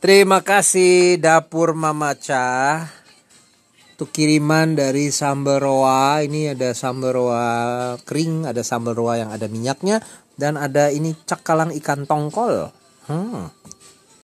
Terima kasih dapur Mama Cha untuk kiriman dari sambal roa. Ini ada sambal roa kering, ada sambal roa yang ada minyaknya dan ada ini cakalang ikan tongkol. Hmm.